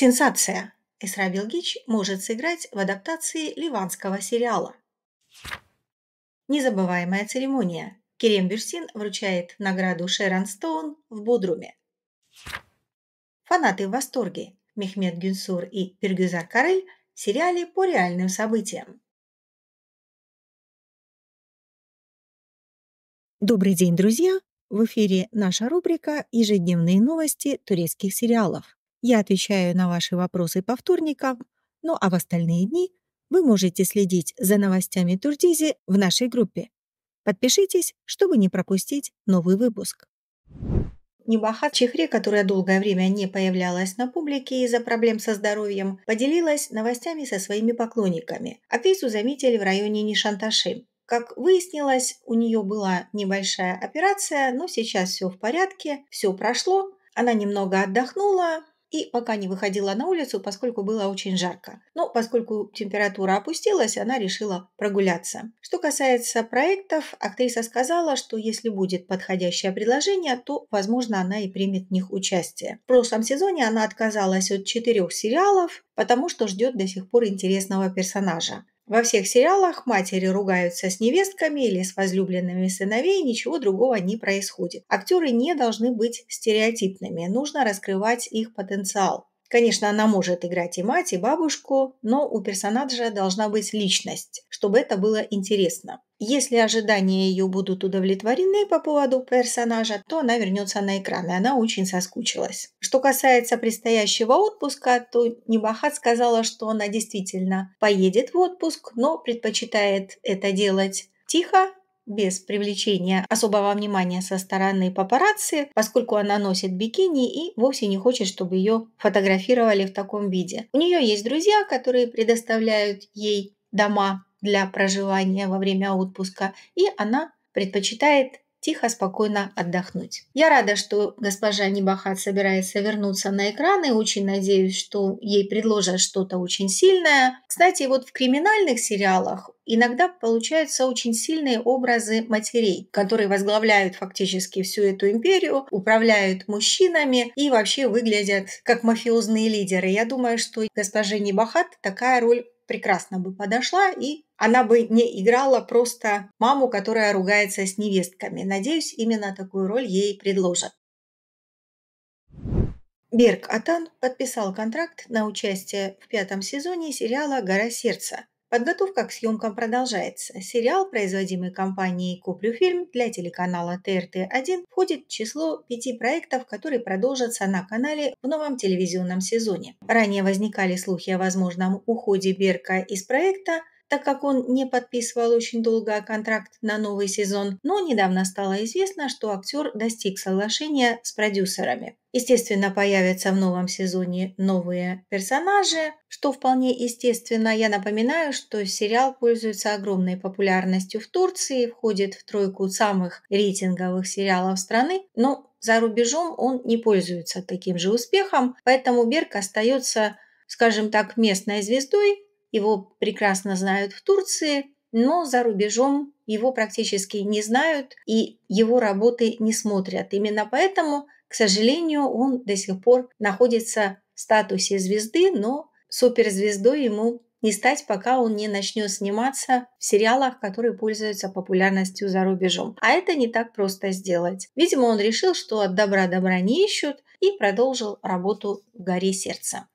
Сенсация! Эсра Белгич может сыграть в адаптации ливанского сериала. Незабываемая церемония. Керем Бюрсин вручает награду Шерон Стоун в Бодруме. Фанаты в восторге. Мехмед Гюнсур и Пергюзар Карель в сериале по реальным событиям. Добрый день, друзья! В эфире наша рубрика «Ежедневные новости турецких сериалов». Я отвечаю на ваши вопросы по вторникам, ну а в остальные дни вы можете следить за новостями Турдизи в нашей группе. Подпишитесь, чтобы не пропустить новый выпуск. Небахат Чехре, которая долгое время не появлялась на публике из-за проблем со здоровьем, поделилась новостями со своими поклонниками. Актрису заметили в районе Нишанташи. Как выяснилось, у нее была небольшая операция, но сейчас все в порядке, все прошло. Она немного отдохнула, и пока не выходила на улицу, поскольку было очень жарко. Но поскольку температура опустилась, она решила прогуляться. Что касается проектов, актриса сказала, что если будет подходящее предложение, то, возможно, она и примет в них участие. В прошлом сезоне она отказалась от четырех сериалов, потому что ждет до сих пор интересного персонажа. Во всех сериалах матери ругаются с невестками или с возлюбленными сыновей, ничего другого не происходит. Актеры не должны быть стереотипными, нужно раскрывать их потенциал. Конечно, она может играть и мать, и бабушку, но у персонажа должна быть личность, чтобы это было интересно. Если ожидания ее будут удовлетворены по поводу персонажа, то она вернется на экран, и она очень соскучилась. Что касается предстоящего отпуска, то Небахат сказала, что она действительно поедет в отпуск, но предпочитает это делать тихо, без привлечения особого внимания со стороны папарацци, поскольку она носит бикини и вовсе не хочет, чтобы ее фотографировали в таком виде. У нее есть друзья, которые предоставляют ей дома для проживания во время отпуска, и она предпочитает тихо, спокойно отдохнуть. Я рада, что госпожа Небахат собирается вернуться на экраны. Очень надеюсь, что ей предложат что-то очень сильное. Кстати, вот в криминальных сериалах иногда получаются очень сильные образы матерей, которые возглавляют фактически всю эту империю, управляют мужчинами и вообще выглядят как мафиозные лидеры. Я думаю, что госпожа Небахат такая роль прекрасно бы подошла и она бы не играла просто маму, которая ругается с невестками. Надеюсь, именно такую роль ей предложат. Берг Атан подписал контракт на участие в пятом сезоне сериала «Гора сердца». Подготовка к съемкам продолжается. Сериал, производимый компанией куплю для телеканала ТРТ-1, входит в число пяти проектов, которые продолжатся на канале в новом телевизионном сезоне. Ранее возникали слухи о возможном уходе Берка из проекта – так как он не подписывал очень долго контракт на новый сезон, но недавно стало известно, что актер достиг соглашения с продюсерами. Естественно, появятся в новом сезоне новые персонажи, что вполне естественно. Я напоминаю, что сериал пользуется огромной популярностью в Турции, входит в тройку самых рейтинговых сериалов страны, но за рубежом он не пользуется таким же успехом, поэтому Берг остается, скажем так, местной звездой, его прекрасно знают в Турции, но за рубежом его практически не знают и его работы не смотрят. Именно поэтому, к сожалению, он до сих пор находится в статусе звезды, но суперзвездой ему не стать, пока он не начнет сниматься в сериалах, которые пользуются популярностью за рубежом. А это не так просто сделать. Видимо, он решил, что от добра добра не ищут и продолжил работу в горе сердца.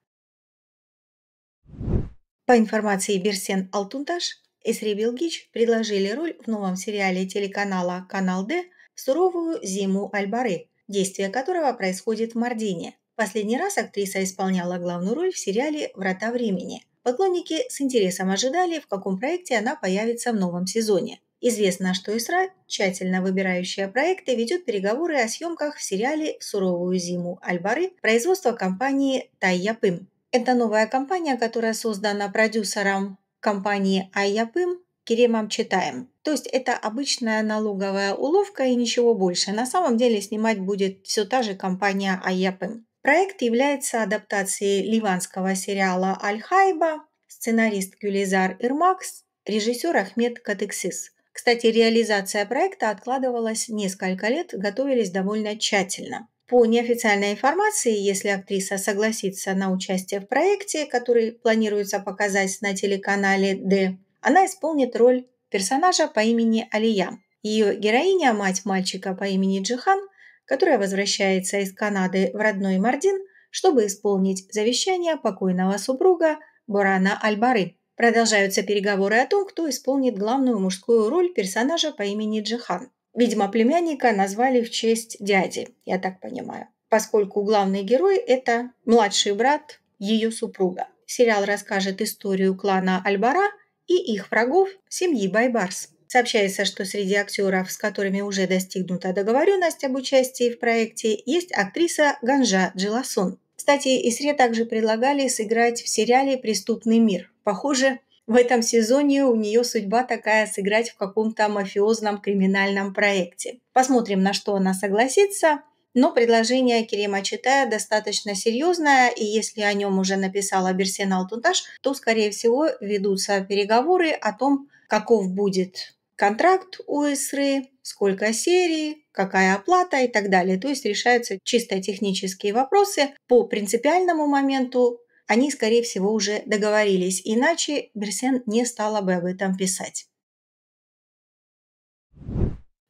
По информации Берсен Алтунташ, Эсри Белгич предложили роль в новом сериале телеканала «Канал Д» «Суровую зиму Альбары», действие которого происходит в Мардине. Последний раз актриса исполняла главную роль в сериале «Врата времени». Поклонники с интересом ожидали, в каком проекте она появится в новом сезоне. Известно, что Исра, тщательно выбирающая проекты, ведет переговоры о съемках в сериале суровую зиму Альбары» производства компании «Тайяпым». Это новая компания, которая создана продюсером компании Айяпым Керемом Читаем. То есть это обычная налоговая уловка и ничего больше. На самом деле снимать будет все та же компания Айяпым. Проект является адаптацией ливанского сериала «Аль-Хайба», сценарист Гюлизар Ирмакс, режиссер Ахмед Катексис. Кстати, реализация проекта откладывалась несколько лет, готовились довольно тщательно. По неофициальной информации, если актриса согласится на участие в проекте, который планируется показать на телеканале «Д», она исполнит роль персонажа по имени Алия. Ее героиня – мать мальчика по имени Джихан, которая возвращается из Канады в родной Мардин, чтобы исполнить завещание покойного супруга Бурана Альбары. Продолжаются переговоры о том, кто исполнит главную мужскую роль персонажа по имени Джихан. Видимо, племянника назвали в честь дяди, я так понимаю, поскольку главный герой – это младший брат ее супруга. Сериал расскажет историю клана Альбара и их врагов семьи Байбарс. Сообщается, что среди актеров, с которыми уже достигнута договоренность об участии в проекте, есть актриса Ганжа Джиласун. Кстати, Исре также предлагали сыграть в сериале «Преступный мир». Похоже, в этом сезоне у нее судьба такая сыграть в каком-то мафиозном криминальном проекте. Посмотрим, на что она согласится. Но предложение Керема, Читая достаточно серьезное, и если о нем уже написала Берсена Алтунташ, то, скорее всего, ведутся переговоры о том, каков будет контракт у Эсры, сколько серий, какая оплата и так далее. То есть решаются чисто технические вопросы по принципиальному моменту они, скорее всего, уже договорились, иначе Берсен не стала бы об этом писать.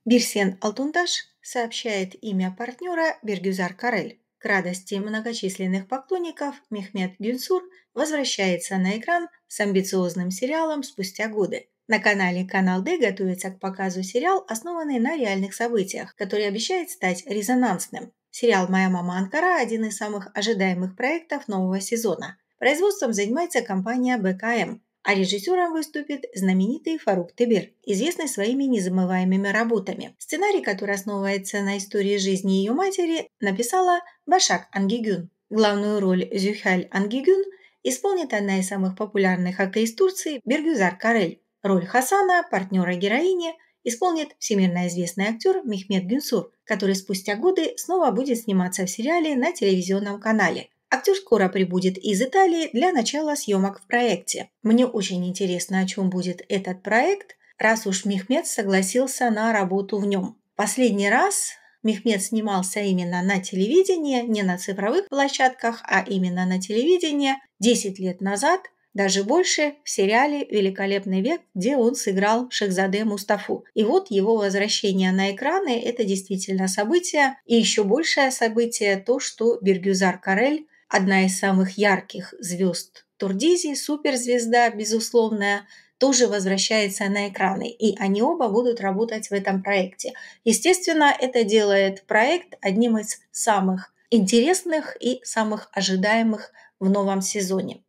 Берсен Алтундаш сообщает имя партнера Бергюзар Карель. К радости многочисленных поклонников Мехмед Гюнсур возвращается на экран с амбициозным сериалом спустя годы. На канале «Канал Д» готовится к показу сериал, основанный на реальных событиях, который обещает стать резонансным. Сериал «Моя мама Анкара» – один из самых ожидаемых проектов нового сезона. Производством занимается компания БКМ, а режиссером выступит знаменитый Фарук Тебер, известный своими незамываемыми работами. Сценарий, который основывается на истории жизни ее матери, написала Башак Ангигюн. Главную роль Зюхаль Ангигюн исполнит одна из самых популярных актрис Турции Бергюзар Карель. Роль Хасана, партнера героини – исполнит всемирно известный актер Мехмед Гюнсур, который спустя годы снова будет сниматься в сериале на телевизионном канале. Актер скоро прибудет из Италии для начала съемок в проекте. Мне очень интересно, о чем будет этот проект, раз уж Мехмед согласился на работу в нем. Последний раз Мехмед снимался именно на телевидении, не на цифровых площадках, а именно на телевидении 10 лет назад – даже больше в сериале «Великолепный век», где он сыграл Шахзаде Мустафу. И вот его возвращение на экраны – это действительно событие. И еще большее событие – то, что Бергюзар Карель, одна из самых ярких звезд Турдизи, суперзвезда, безусловная, тоже возвращается на экраны, и они оба будут работать в этом проекте. Естественно, это делает проект одним из самых интересных и самых ожидаемых в новом сезоне.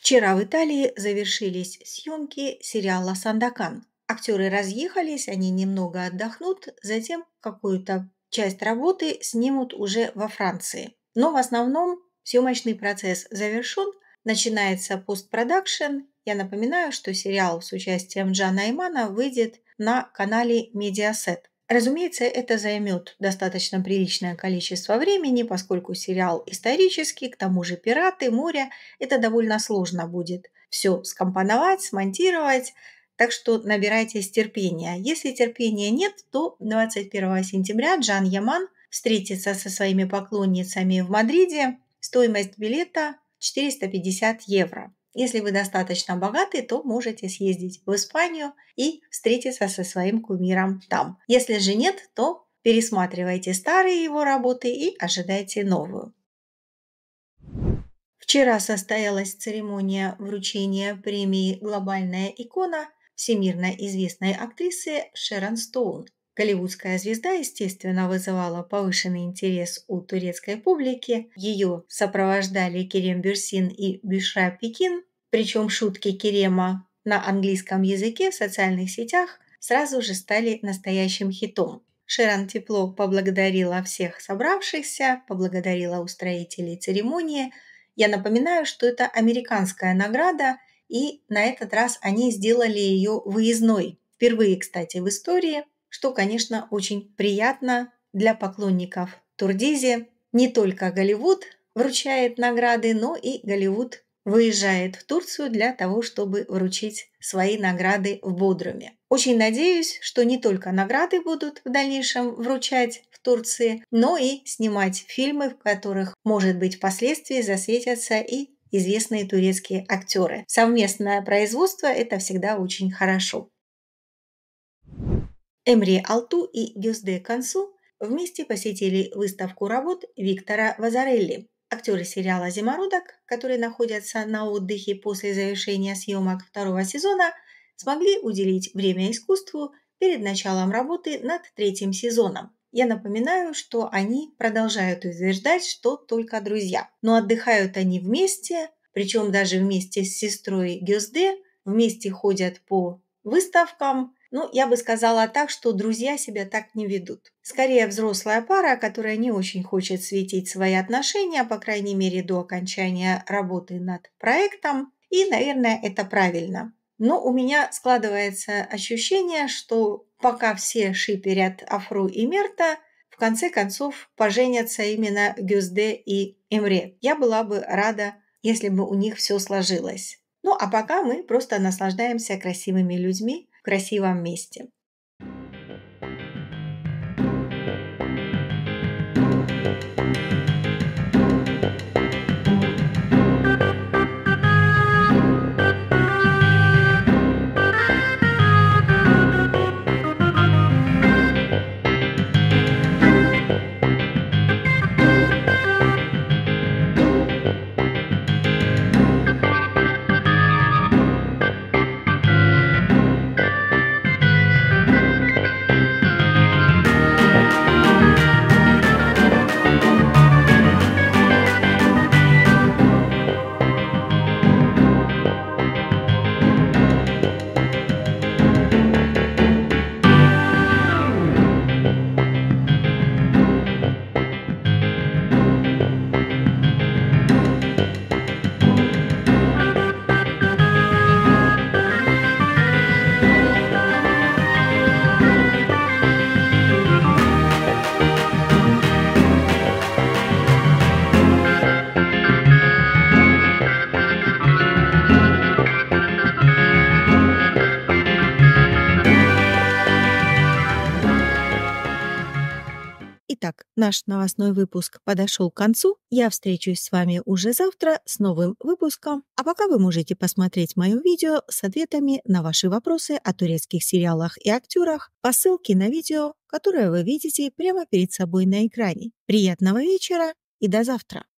Вчера в Италии завершились съемки сериала «Сандакан». Актеры разъехались, они немного отдохнут, затем какую-то часть работы снимут уже во Франции. Но в основном съемочный процесс завершен, начинается постпродакшн. Я напоминаю, что сериал с участием Джана Аймана выйдет на канале Mediaset. Разумеется, это займет достаточно приличное количество времени, поскольку сериал исторический, к тому же пираты, море, это довольно сложно будет все скомпоновать, смонтировать, так что набирайтесь терпения. Если терпения нет, то 21 сентября Джан Яман встретится со своими поклонницами в Мадриде. Стоимость билета 450 евро. Если вы достаточно богаты, то можете съездить в Испанию и встретиться со своим кумиром там. Если же нет, то пересматривайте старые его работы и ожидайте новую. Вчера состоялась церемония вручения премии «Глобальная икона» всемирно известной актрисы Шерон Стоун – Голливудская звезда, естественно, вызывала повышенный интерес у турецкой публики. Ее сопровождали Керем Бюрсин и Бюшра Пекин. Причем шутки Керема на английском языке в социальных сетях сразу же стали настоящим хитом. Ширан тепло поблагодарила всех собравшихся, поблагодарила устроителей церемонии. Я напоминаю, что это американская награда, и на этот раз они сделали ее выездной. Впервые, кстати, в истории – что, конечно, очень приятно для поклонников Турдизи. Не только Голливуд вручает награды, но и Голливуд выезжает в Турцию для того, чтобы вручить свои награды в Бодруме. Очень надеюсь, что не только награды будут в дальнейшем вручать в Турции, но и снимать фильмы, в которых, может быть, впоследствии засветятся и известные турецкие актеры. Совместное производство – это всегда очень хорошо. Эмри Алту и Гюзде Консу вместе посетили выставку работ Виктора Вазарелли. Актеры сериала «Зимородок», которые находятся на отдыхе после завершения съемок второго сезона, смогли уделить время искусству перед началом работы над третьим сезоном. Я напоминаю, что они продолжают утверждать, что только друзья. Но отдыхают они вместе, причем даже вместе с сестрой Гюзде, вместе ходят по выставкам – ну, я бы сказала так, что друзья себя так не ведут. Скорее, взрослая пара, которая не очень хочет светить свои отношения, по крайней мере, до окончания работы над проектом. И, наверное, это правильно. Но у меня складывается ощущение, что пока все шиперят Афру и Мерта, в конце концов поженятся именно Гюзде и Эмре. Я была бы рада, если бы у них все сложилось. Ну а пока мы просто наслаждаемся красивыми людьми, в красивом месте. Наш новостной выпуск подошел к концу. Я встречусь с вами уже завтра с новым выпуском. А пока вы можете посмотреть мое видео с ответами на ваши вопросы о турецких сериалах и актерах по ссылке на видео, которое вы видите прямо перед собой на экране. Приятного вечера и до завтра!